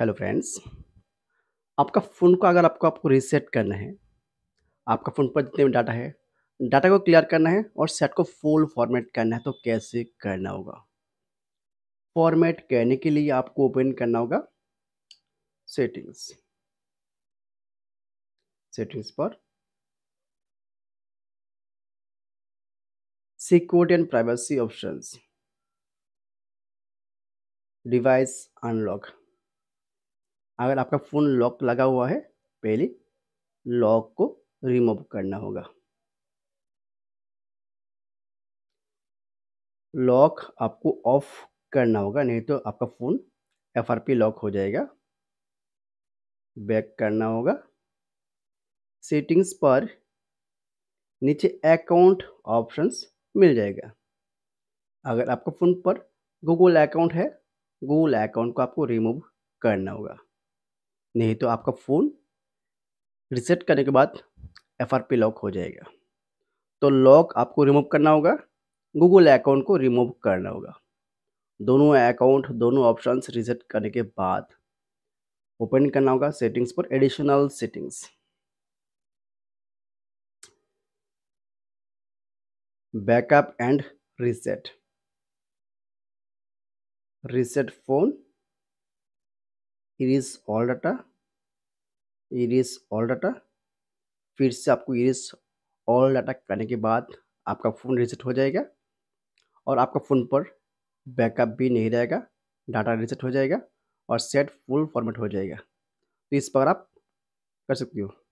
hello friends आपका phone को अगर आपको आपको रीसेट करना है आपका फ़ोन पर जितने भी डाटा है डाटा को क्लियर करना है और सेट को फुल फॉर्मेट करना है तो कैसे करना होगा फॉर्मेट करने के लिए आपको ओपन करना होगा सेटिंग्स सेटिंग्स पर security and privacy options device unlock अगर आपका फ़ोन लॉक लगा हुआ है पहले लॉक को रिमूव करना होगा लॉक आपको ऑफ करना होगा नहीं तो आपका phone F R P lock हो जाएगा बैक करना होगा सेटिंग्स पर नीचे अकाउंट ऑप्शंस मिल जाएगा अगर आपका फ़ोन पर गूगल अकाउंट है गूगल अकाउंट को आपको रिमूव करना होगा नहीं तो आपका फ़ोन रिसेट करने के बाद एफ लॉक हो जाएगा तो लॉक आपको रिमूव करना होगा गूगल अकाउंट को रिमूव करना होगा दोनों अकाउंट दोनों ऑप्शंस रिसेट करने के बाद ओपन करना होगा सेटिंग्स पर additional settings backup and reset reset phone is all data erase all data फिर से आपको इरेज ऑल डाटा करने के बाद आपका फ़ोन रिसेट हो जाएगा और आपका फ़ोन पर बैकअप भी नहीं रहेगा डाटा रिसेट हो जाएगा और सेट फुल फॉर्मेट हो जाएगा तो इस पर आप कर सकते हो